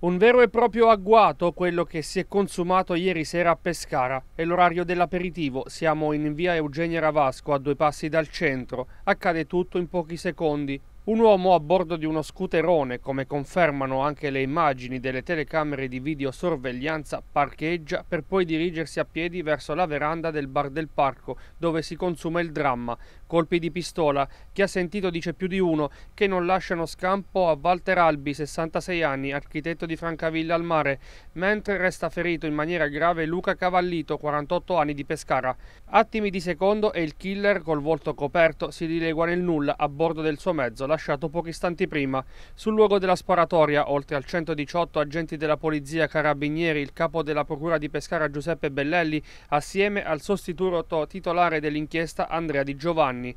Un vero e proprio agguato quello che si è consumato ieri sera a Pescara. È l'orario dell'aperitivo, siamo in via Eugenia Ravasco a due passi dal centro. Accade tutto in pochi secondi. Un uomo a bordo di uno scooterone, come confermano anche le immagini delle telecamere di videosorveglianza, parcheggia per poi dirigersi a piedi verso la veranda del bar del parco, dove si consuma il dramma. Colpi di pistola, chi ha sentito dice più di uno, che non lasciano scampo a Walter Albi, 66 anni, architetto di Francavilla al mare, mentre resta ferito in maniera grave Luca Cavallito, 48 anni di Pescara. Attimi di secondo e il killer, col volto coperto, si dilegua nel nulla a bordo del suo mezzo, lasciato pochi istanti prima. Sul luogo della sparatoria, oltre al 118 agenti della polizia carabinieri, il capo della procura di Pescara Giuseppe Bellelli, assieme al sostituto titolare dell'inchiesta Andrea Di Giovanni.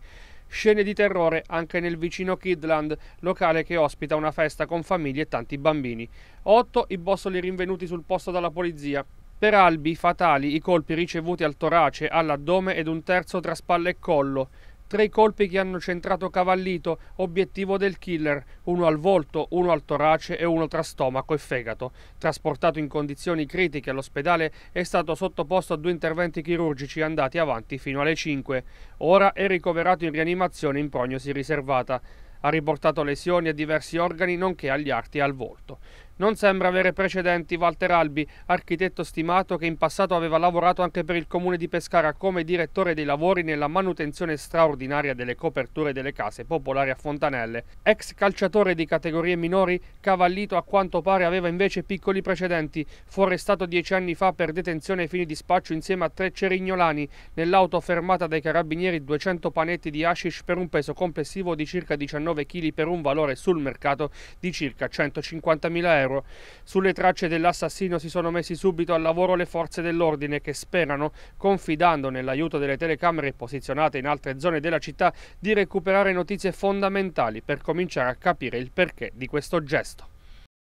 Scene di terrore anche nel vicino Kidland, locale che ospita una festa con famiglie e tanti bambini. Otto i bossoli rinvenuti sul posto dalla polizia, per Albi fatali i colpi ricevuti al torace, all'addome ed un terzo tra spalle e collo. Tre colpi che hanno centrato Cavallito, obiettivo del killer, uno al volto, uno al torace e uno tra stomaco e fegato. Trasportato in condizioni critiche all'ospedale è stato sottoposto a due interventi chirurgici andati avanti fino alle 5. Ora è ricoverato in rianimazione in prognosi riservata. Ha riportato lesioni a diversi organi nonché agli arti e al volto. Non sembra avere precedenti Walter Albi, architetto stimato che in passato aveva lavorato anche per il comune di Pescara come direttore dei lavori nella manutenzione straordinaria delle coperture delle case popolari a Fontanelle. Ex calciatore di categorie minori, Cavallito a quanto pare aveva invece piccoli precedenti. Fu arrestato dieci anni fa per detenzione ai fini di spaccio insieme a tre cerignolani. Nell'auto fermata dai carabinieri 200 panetti di hashish per un peso complessivo di circa 19 kg per un valore sul mercato di circa 150.000 euro. Ferro. Sulle tracce dell'assassino si sono messi subito al lavoro le forze dell'ordine che sperano, confidando nell'aiuto delle telecamere posizionate in altre zone della città, di recuperare notizie fondamentali per cominciare a capire il perché di questo gesto.